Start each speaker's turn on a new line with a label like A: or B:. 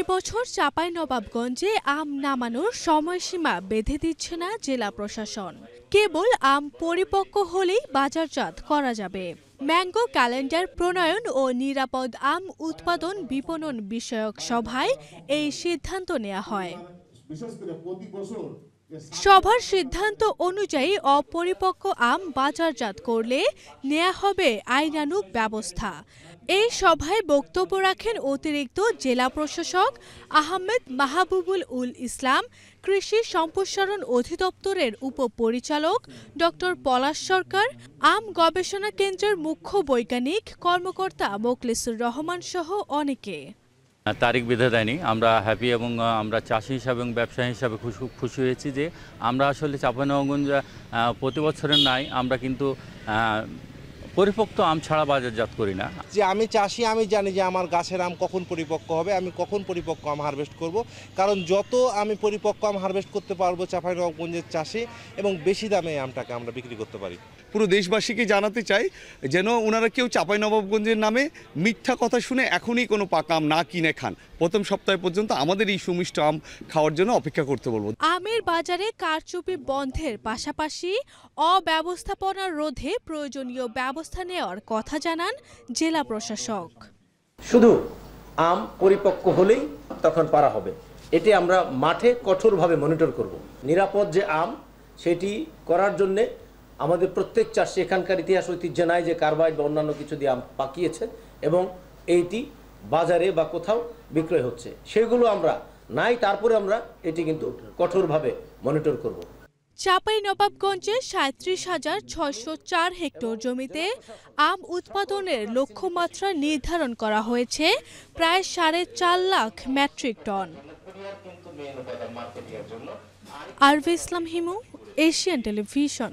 A: এবছর চাপাই নবাবগঞ্জে আম নামানোর সময়সীমা বেঁধে দিচ্ছে না জেলা প্রশাসন কেবল আম পরিপক্ক হলেই বাজারজাত করা যাবে ম্যাঙ্গো ক্যালেন্ডার প্রণয়ন ও নিরাপদ আম উৎপাদন বিপণন বিষয়ক সভায় এই সিদ্ধান্ত নেওয়া হয়
B: বিশেষ করে প্রতি বছর
A: সভার সিদ্ধান্ত অনুযায়ী অপরিপক্ক আম বাজারজাত করলে নেয়া হবে আইনানুক ব্যবস্থা এই সভায় বক্তব্য রাখেন অতিরিক্ত জেলা প্রশাসক আহমেদ মাহবুবুল উল ইসলাম কৃষি সম্প্রসারণ অধিদপ্তরের উপপরিচালক ডক্টর পলাশ সরকার আম গবেষণা কেন্দ্রের মুখ্য বৈজ্ঞানিক কর্মকর্তা মোকলেসুর রহমান সহ অনেকে
B: তারিখ বেঁধে দেয়নি আমরা হ্যাপি এবং আমরা চাষি হিসাবে এবং ব্যবসায়ী হিসাবে খুশি খুশি হয়েছি যে আমরা আসলে চাপানগঞ্জ প্রতি বছরের নাই আমরা কিন্তু পরিপক্ত আম ছাড়া বাজারজাত করি না
C: যে আমি চাষি আমি জানি যে আমার গাছের আম কখন পরিপক্ক হবে আমি কখন পরিপক্ক আম হারভেস্ট করব কারণ যত আমি পরিপক্ক আম হারভেস্ট করতে পারবো চাঁপাইনবাবগঞ্জের চাষি এবং বেশি দামে আমটাকে আমরা বিক্রি করতে পারি পুরো দেশবাসীকে জানাতে চাই যেন ওনারা কেউ চাঁপাইনবাবগঞ্জের নামে মিথ্যা কথা শুনে এখনই কোনো পাকা আম না কিনে খান প্রথম সপ্তাহ পর্যন্ত আমাদের এই সুমিষ্ট আম খাওয়ার জন্য অপেক্ষা করতে বলবো
A: আমের বাজারে কারচুপি বন্ধের পাশাপাশি অব্যবস্থাপনা রোধে প্রয়োজনীয় ব্যবস্থা নেওয়ার কথা জানান জেলা প্রশাসক
C: শুধু আম পরিপক্ক হলেই তখন পারা হবে এটি আমরা মাঠে কঠোরভাবে মনিটর করব। নিরাপদ যে আম সেটি করার জন্যে আমাদের প্রত্যেক চাষি এখানকার ইতিহাস ঐতিহ্য নাই যে কার্বাইড বা অন্যান্য কিছু দিয়ে আম পাকিয়েছে এবং এইটি বাজারে বা কোথাও বিক্রয় হচ্ছে সেগুলো আমরা নাই তারপরে আমরা এটি কিন্তু কঠোরভাবে মনিটর করব
A: চাপাই নবাবগঞ্জে সাঁত্রিশ হাজার ছয়শো চার হেক্টর জমিতে আম উৎপাদনের লক্ষ্যমাত্রা নির্ধারণ করা হয়েছে প্রায় সাড়ে চার লাখ মেট্রিক টন আরভি ইসলাম হিমু এশিয়ান টেলিভিশন